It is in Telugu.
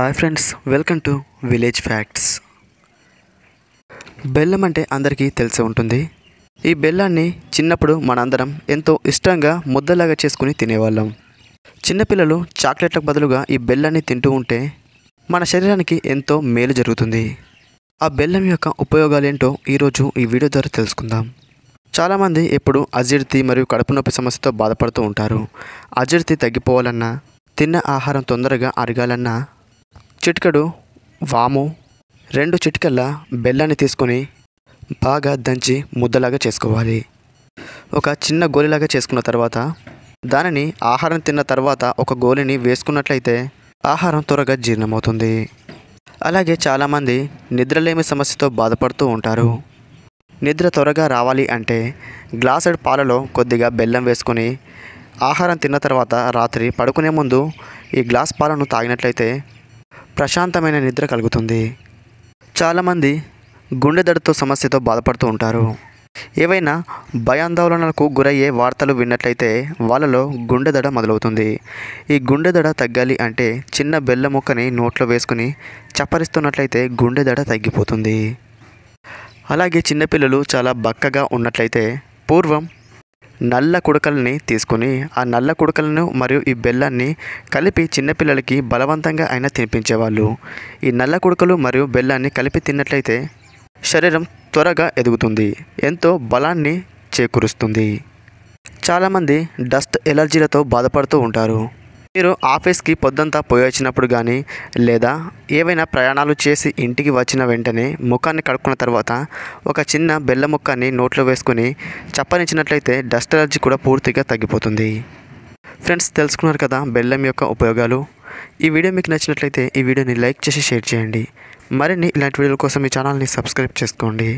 hi friends welcome to village facts బెల్లం అంటే అందరికీ తెలిసి ఉంటుంది ఈ బెల్లాన్ని చిన్నప్పుడు మనందరం ఎంతో ఇష్టంగా ముద్దలాగా చేసుకుని తినేవాళ్ళం చిన్నపిల్లలు చాక్లెట్లకు బదులుగా ఈ బెల్లాన్ని తింటూ ఉంటే మన శరీరానికి ఎంతో మేలు జరుగుతుంది ఆ బెల్లం యొక్క ఉపయోగాలు ఏంటో ఈరోజు ఈ వీడియో ద్వారా తెలుసుకుందాం చాలామంది ఎప్పుడు అజీర్తి మరియు కడుపు నొప్పి సమస్యతో బాధపడుతూ ఉంటారు అజీర్తి తగ్గిపోవాలన్నా తిన్న ఆహారం తొందరగా అరగాలన్నా చిటికడు వాము రెండు చిటికల బెల్లాన్ని తీసుకొని బాగా దంచి ముద్దలాగా చేసుకోవాలి ఒక చిన్న గోలిలాగా చేసుకున్న తర్వాత దానిని ఆహారం తిన్న తర్వాత ఒక గోలిని వేసుకున్నట్లయితే ఆహారం త్వరగా జీర్ణమవుతుంది అలాగే చాలామంది నిద్రలేమి సమస్యతో బాధపడుతూ ఉంటారు నిద్ర త్వరగా రావాలి అంటే గ్లాసెడ్ పాలలో కొద్దిగా బెల్లం వేసుకొని ఆహారం తిన్న తర్వాత రాత్రి పడుకునే ముందు ఈ గ్లాస్ పాలను తాగినట్లయితే ప్రశాంతమైన నిద్ర కలుగుతుంది చాలామంది గుండె దడితో సమస్యతో బాధపడుతూ ఉంటారు ఏవైనా భయాందోళనలకు గురయ్యే వార్తలు విన్నట్లయితే వాళ్ళలో గుండె దడ మొదలవుతుంది ఈ గుండె దడ తగ్గాలి అంటే చిన్న బెల్ల ముక్కని నోట్లో వేసుకుని చప్పరిస్తున్నట్లయితే గుండె దడ తగ్గిపోతుంది అలాగే చిన్నపిల్లలు చాలా బక్కగా ఉన్నట్లయితే పూర్వం నల్ల కుడకల్ని తీసుకుని ఆ నల్ల కుడకలను మరియు ఈ బెల్లాన్ని కలిపి చిన్నపిల్లలకి బలవంతంగా అయినా తినిపించేవాళ్ళు ఈ నల్ల కుడకలు మరియు బెల్లాన్ని కలిపి తిన్నట్లయితే శరీరం త్వరగా ఎదుగుతుంది ఎంతో బలాన్ని చేకూరుస్తుంది చాలామంది డస్ట్ ఎలర్జీలతో బాధపడుతూ ఉంటారు మీరు ఆఫీస్కి పొద్దంతా పోయి వచ్చినప్పుడు కానీ లేదా ఏవైనా ప్రయాణాలు చేసి ఇంటికి వచ్చిన వెంటనే ముఖాన్ని కడుక్కున్న తర్వాత ఒక చిన్న బెల్ల ముక్కని నోట్లో వేసుకుని చప్పనిచ్చినట్లయితే డస్ట్ అలర్జీ కూడా పూర్తిగా తగ్గిపోతుంది ఫ్రెండ్స్ తెలుసుకున్నారు కదా బెల్లం యొక్క ఉపయోగాలు ఈ వీడియో మీకు నచ్చినట్లయితే ఈ వీడియోని లైక్ చేసి షేర్ చేయండి మరిన్ని ఇలాంటి వీడియోల కోసం ఈ ఛానల్ని సబ్స్క్రైబ్ చేసుకోండి